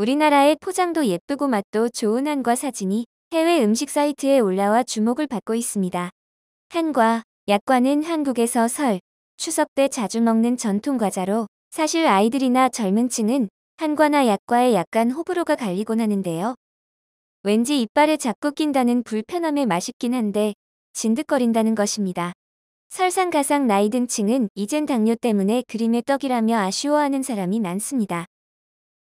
우리나라의 포장도 예쁘고 맛도 좋은 한과 사진이 해외 음식 사이트에 올라와 주목을 받고 있습니다. 한과, 약과는 한국에서 설, 추석 때 자주 먹는 전통과자로 사실 아이들이나 젊은 층은 한과나 약과에 약간 호불호가 갈리곤 하는데요. 왠지 이빨에 자꾸 낀다는 불편함에 맛있긴 한데 진득거린다는 것입니다. 설상가상 나이 든 층은 이젠 당뇨 때문에 그림의 떡이라며 아쉬워하는 사람이 많습니다.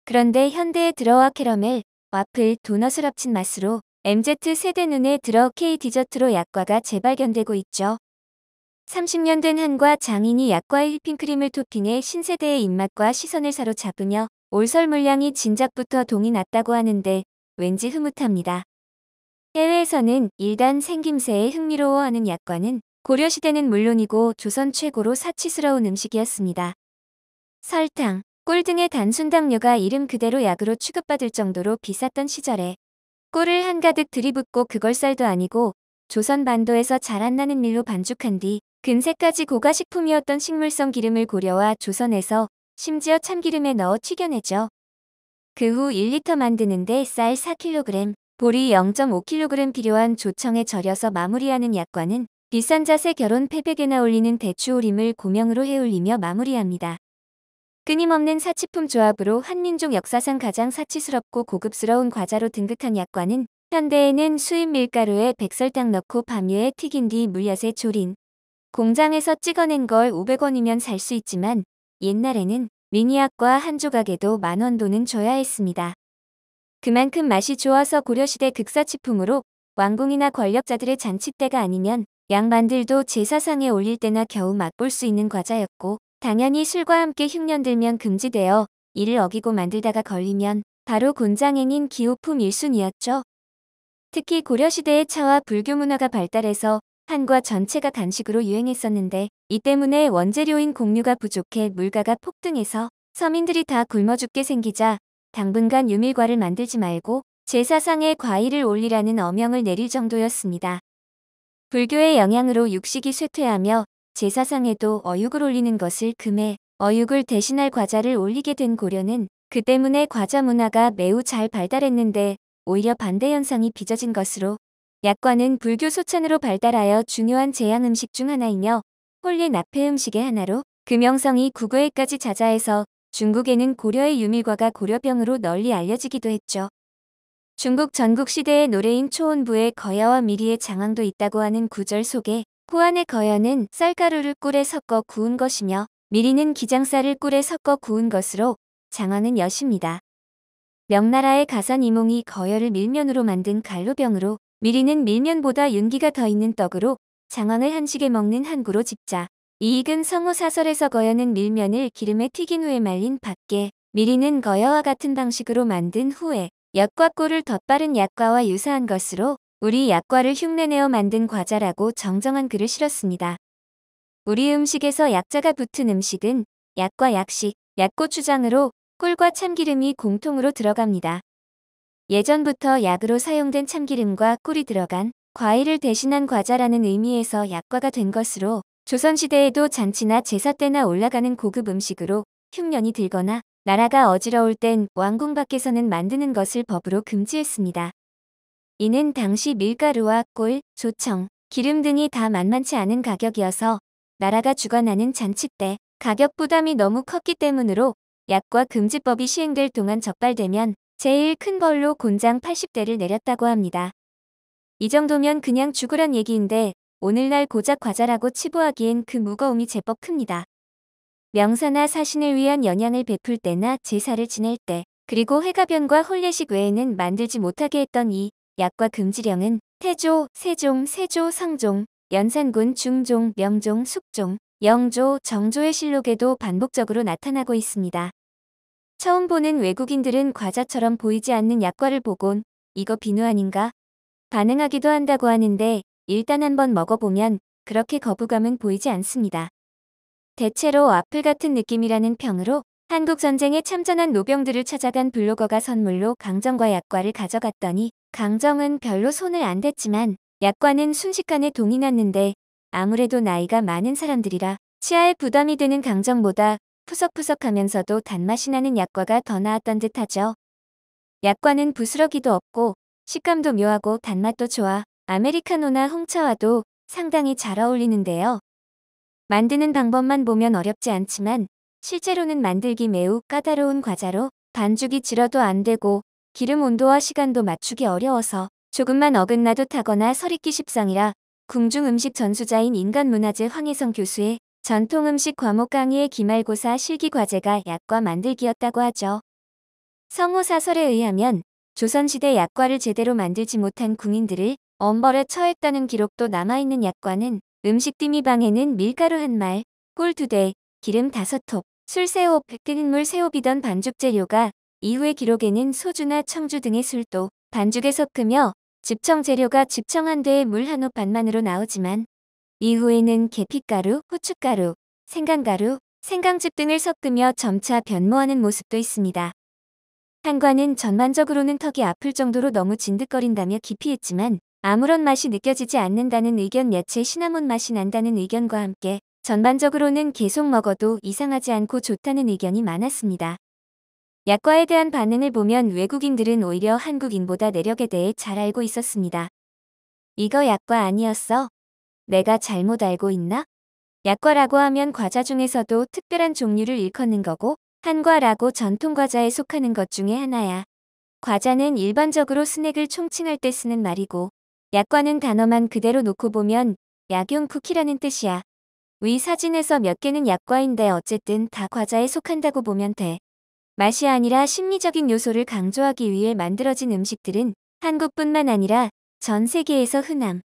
그런데 현대에 들어와 캐러멜, 와플, 도넛을 합친 맛으로 MZ 세대 눈에 들어 K 디저트로 약과가 재발견되고 있죠. 30년 된 한과 장인이 약과의 휘핑크림을 토핑해 신세대의 입맛과 시선을 사로잡으며 올설 물량이 진작부터 동이 났다고 하는데 왠지 흐뭇합니다. 해외에서는 일단 생김새에 흥미로워하는 약과는 고려시대는 물론이고 조선 최고로 사치스러운 음식이었습니다. 설탕, 꿀 등의 단순 당류가 이름 그대로 약으로 취급받을 정도로 비쌌던 시절에 꿀을 한가득 들이붓고 그걸 쌀도 아니고 조선 반도에서 잘안 나는 일로 반죽한 뒤 근세까지 고가식품이었던 식물성 기름을 고려와 조선에서 심지어 참기름에 넣어 튀겨내죠. 그 후 1리터 만드는데 쌀 4kg, 보리 0.5kg 필요한 조청에 절여서 마무리하는 약과는 비싼 자세 결혼 패백에나 올리는 대추오림을 고명으로 해올리며 마무리합니다. 끊임없는 사치품 조합으로 한민족 역사상 가장 사치스럽고 고급스러운 과자로 등극한 약과는 현대에는 수입 밀가루에 백설탕 넣고 밤유에 튀긴 뒤 물엿에 조린 공장에서 찍어낸 걸 500원이면 살 수 있지만 옛날에는 미니약과 한 조각에도 만원 돈은 줘야 했습니다. 그만큼 맛이 좋아서 고려시대 극사치품으로 왕궁이나 권력자들의 잔치때가 아니면 양반들도 제사상에 올릴 때나 겨우 맛볼 수 있는 과자였고 당연히 술과 함께 흉년들면 금지되어 이를 어기고 만들다가 걸리면 바로 곤장행인 기호품 1순위였죠. 특히 고려시대의 차와 불교 문화가 발달해서 한과 전체가 간식으로 유행했었는데 이 때문에 원재료인 곡류가 부족해 물가가 폭등해서 서민들이 다 굶어 죽게 생기자 당분간 유밀과를 만들지 말고 제사상에 과일을 올리라는 어명을 내릴 정도였습니다. 불교의 영향으로 육식이 쇠퇴하며 제사상에도 어육을 올리는 것을 금해 어육을 대신할 과자를 올리게 된 고려는 그 때문에 과자 문화가 매우 잘 발달했는데 오히려 반대 현상이 빚어진 것으로 약과는 불교 소찬으로 발달하여 중요한 제향 음식 중 하나이며 홀리 나페 음식의 하나로 금영성이 그 구구에까지 자자해서 중국에는 고려의 유밀과가 고려병으로 널리 알려지기도 했죠. 중국 전국 시대의 노래인 초원부의 거야와 미리의 장황도 있다고 하는 구절 속에 호안의 거야는 쌀가루를 꿀에 섞어 구운 것이며 미리는 기장쌀을 꿀에 섞어 구운 것으로 장어는 엿입니다. 명나라의 가산 이몽이 거열을 밀면으로 만든 갈로병으로 미리는 밀면보다 윤기가 더 있는 떡으로 장황을 한식에 먹는 한구로 집자. 이익은 성호사설에서 거여는 밀면을 기름에 튀긴 후에 말린 밖에 미리는 거여와 같은 방식으로 만든 후에 약과 꿀을 덧바른 약과와 유사한 것으로 우리 약과를 흉내내어 만든 과자라고 정정한 글을 실었습니다. 우리 음식에서 약자가 붙은 음식은 약과 약식, 약고추장으로 꿀과 참기름이 공통으로 들어갑니다. 예전부터 약으로 사용된 참기름과 꿀이 들어간 과일을 대신한 과자라는 의미에서 약과가 된 것으로 조선시대에도 잔치나 제사 때나 올라가는 고급 음식으로 흉년이 들거나 나라가 어지러울 땐 왕궁 밖에서는 만드는 것을 법으로 금지했습니다. 이는 당시 밀가루와 꿀, 조청, 기름 등이 다 만만치 않은 가격이어서 나라가 주관하는 잔치 때 가격 부담이 너무 컸기 때문으로 약과 금지법이 시행될 동안 적발되면 제일 큰 벌로 곤장 80대를 내렸다고 합니다. 이 정도면 그냥 죽으란 얘기인데 오늘날 고작 과자라고 치부하기엔 그 무거움이 제법 큽니다. 명사나 사신을 위한 영양을 베풀 때나 제사를 지낼 때 그리고 해가변과 혼례식 외에는 만들지 못하게 했던 이 약과 금지령은 태조, 세종, 세조, 상종, 연산군, 중종, 명종, 숙종, 영조, 정조의 실록에도 반복적으로 나타나고 있습니다. 처음 보는 외국인들은 과자처럼 보이지 않는 약과를 보곤 이거 비누 아닌가? 반응하기도 한다고 하는데 일단 한번 먹어보면 그렇게 거부감은 보이지 않습니다. 대체로 앞플 같은 느낌이라는 평으로 한국 전쟁에 참전한 노병들을 찾아간 블로거가 선물로 강정과 약과를 가져갔더니 강정은 별로 손을 안 댔지만 약과는 순식간에 동이 났는데 아무래도 나이가 많은 사람들이라 치아에 부담이 되는 강정보다 푸석푸석하면서도 단맛이 나는 약과가 더 나았던 듯하죠. 약과는 부스러기도 없고 식감도 묘하고 단맛도 좋아 아메리카노나 홍차와도 상당히 잘 어울리는데요. 만드는 방법만 보면 어렵지 않지만 실제로는 만들기 매우 까다로운 과자로 반죽이 질어도 안 되고 기름 온도와 시간도 맞추기 어려워서 조금만 어긋나도 타거나 설익기 십상이라 궁중 음식 전수자인 인간문화재 황혜성 교수의 전통 음식 과목 강의의 기말고사 실기 과제가 약과 만들기였다고 하죠. 성호사설에 의하면 조선시대 약과를 제대로 만들지 못한 궁인들을 엄벌에 처했다는 기록도 남아있는 약과는 음식 띠미방에는 밀가루 한 말, 꿀 두 대, 기름 다섯 톱, 술새우, 백인물 새우비던 반죽 재료가 이후의 기록에는 소주나 청주 등의 술도 반죽에 섞으며 집청 재료가 집청 한뒤에물한홉 반만으로 나오지만 이후에는 계피가루, 후춧가루, 생강가루, 생강즙 등을 섞으며 점차 변모하는 모습도 있습니다. 한관은 전반적으로는 턱이 아플 정도로 너무 진득거린다며 기피했지만 아무런 맛이 느껴지지 않는다는 의견 야채 시나몬 맛이 난다는 의견과 함께 전반적으로는 계속 먹어도 이상하지 않고 좋다는 의견이 많았습니다. 약과에 대한 반응을 보면 외국인들은 오히려 한국인보다 내력에 대해 잘 알고 있었습니다. 이거 약과 아니었어? 내가 잘못 알고 있나? 약과라고 하면 과자 중에서도 특별한 종류를 일컫는 거고 한과라고 전통과자에 속하는 것 중에 하나야. 과자는 일반적으로 스낵을 총칭할 때 쓰는 말이고 약과는 단어만 그대로 놓고 보면 약용 쿠키라는 뜻이야. 위 사진에서 몇 개는 약과인데 어쨌든 다 과자에 속한다고 보면 돼. 맛이 아니라 심리적인 요소를 강조하기 위해 만들어진 음식들은 한국뿐만 아니라 전 세계에서 흔함.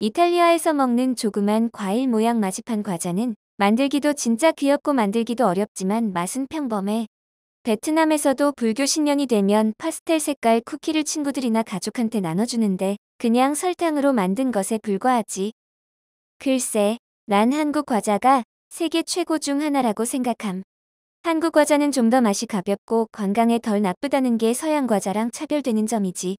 이탈리아에서 먹는 조그만 과일 모양 마지판 과자는 만들기도 진짜 귀엽고 만들기도 어렵지만 맛은 평범해. 베트남에서도 불교 신년이 되면 파스텔 색깔 쿠키를 친구들이나 가족한테 나눠주는데 그냥 설탕으로 만든 것에 불과하지. 글쎄, 난 한국 과자가 세계 최고 중 하나라고 생각함. 한국 과자는 좀 더 맛이 가볍고 건강에 덜 나쁘다는 게 서양 과자랑 차별되는 점이지.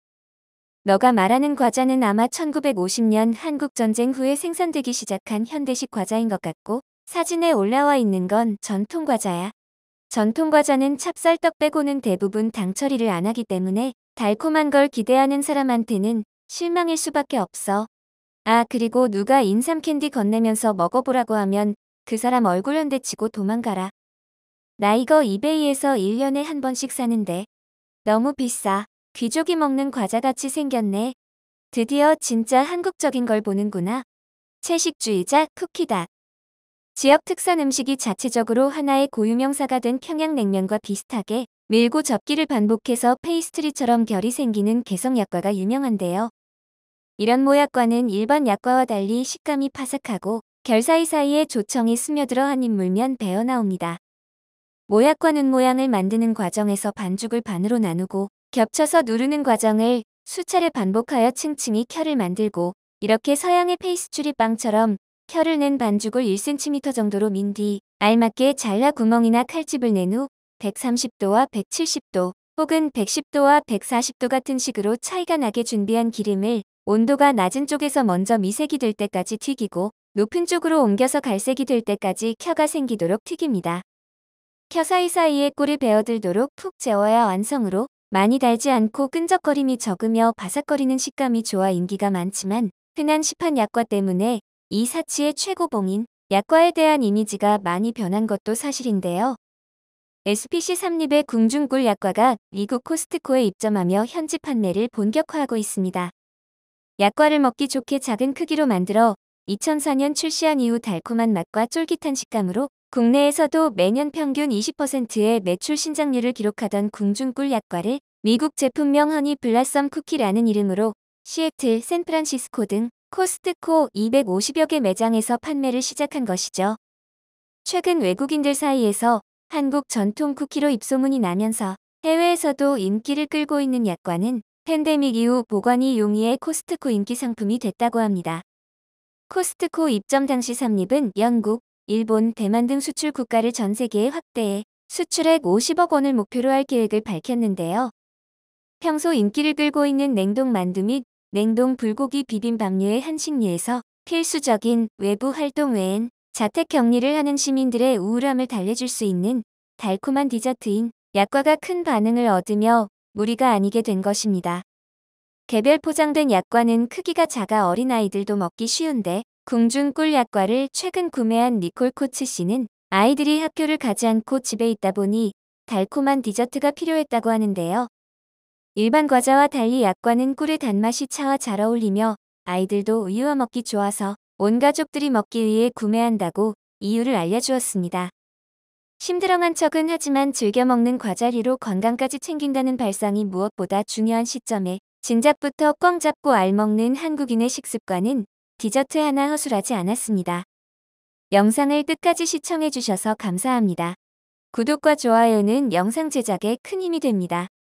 너가 말하는 과자는 아마 1950년 한국전쟁 후에 생산되기 시작한 현대식 과자인 것 같고 사진에 올라와 있는 건 전통 과자야. 전통 과자는 찹쌀떡 빼고는 대부분 당 처리를 안 하기 때문에 달콤한 걸 기대하는 사람한테는 실망일 수밖에 없어. 아 그리고 누가 인삼캔디 건네면서 먹어보라고 하면 그 사람 얼굴 연대치고 도망가라. 나 이거 이베이에서 1년에 한 번씩 사는데 너무 비싸. 귀족이 먹는 과자같이 생겼네. 드디어 진짜 한국적인 걸 보는구나. 채식주의자 쿠키다. 지역 특산 음식이 자체적으로 하나의 고유명사가 된 평양냉면과 비슷하게 밀고 접기를 반복해서 페이스트리처럼 결이 생기는 개성약과가 유명한데요. 이런 모약과는 일반 약과와 달리 식감이 파삭하고 결 사이사이에 조청이 스며들어 한 입 물면 배어 나옵니다. 모약과눈 모양을 만드는 과정에서 반죽을 반으로 나누고 겹쳐서 누르는 과정을 수차례 반복하여 층층이 켜를 만들고 이렇게 서양의 페이스츄리 빵처럼 켜를 낸 반죽을 1cm 정도로 민 뒤 알맞게 잘라 구멍이나 칼집을 낸 후 130도와 170도 혹은 110도와 140도 같은 식으로 차이가 나게 준비한 기름을 온도가 낮은 쪽에서 먼저 미색이 될 때까지 튀기고 높은 쪽으로 옮겨서 갈색이 될 때까지 켜가 생기도록 튀깁니다. 켜 사이사이에 꿀이 베어들도록 푹 재워야 완성으로 많이 달지 않고 끈적거림이 적으며 바삭거리는 식감이 좋아 인기가 많지만 흔한 시판 약과 때문에 이 사치의 최고봉인 약과에 대한 이미지가 많이 변한 것도 사실인데요. SPC 3립의 궁중꿀 약과가 미국 코스트코에 입점하며 현지 판매를 본격화하고 있습니다. 약과를 먹기 좋게 작은 크기로 만들어 2004년 출시한 이후 달콤한 맛과 쫄깃한 식감으로 국내에서도 매년 평균 20%의 매출 신장률을 기록하던 궁중꿀 약과를 미국 제품명 허니 블라썸 쿠키라는 이름으로 시애틀, 샌프란시스코 등 코스트코 250여 개 매장에서 판매를 시작한 것이죠. 최근 외국인들 사이에서 한국 전통 쿠키로 입소문이 나면서 해외에서도 인기를 끌고 있는 약과는 팬데믹 이후 보관이 용이해 코스트코 인기 상품이 됐다고 합니다. 코스트코 입점 당시 삼립은 영국, 일본, 대만 등 수출 국가를 전 세계에 확대해 수출액 50억 원을 목표로 할 계획을 밝혔는데요. 평소 인기를 끌고 있는 냉동 만두 및 냉동 불고기 비빔밥류의 한식리에서 필수적인 외부 활동 외엔 자택 격리를 하는 시민들의 우울함을 달래줄 수 있는 달콤한 디저트인 약과가 큰 반응을 얻으며 무리가 아니게 된 것입니다. 개별 포장된 약과는 크기가 작아 어린아이들도 먹기 쉬운데 궁중꿀 약과를 최근 구매한 니콜 코츠 씨는 아이들이 학교를 가지 않고 집에 있다 보니 달콤한 디저트가 필요했다고 하는데요. 일반 과자와 달리 약과는 꿀의 단맛이 차와 잘 어울리며 아이들도 우유와 먹기 좋아서 온 가족들이 먹기 위해 구매한다고 이유를 알려주었습니다. 힘들어한 척은 하지만 즐겨 먹는 과자리로 건강까지 챙긴다는 발상이 무엇보다 중요한 시점에 진작부터 꽝 잡고 알먹는 한국인의 식습관은 디저트 하나 허술하지 않았습니다. 영상을 끝까지 시청해주셔서 감사합니다. 구독과 좋아요는 영상 제작에 큰 힘이 됩니다.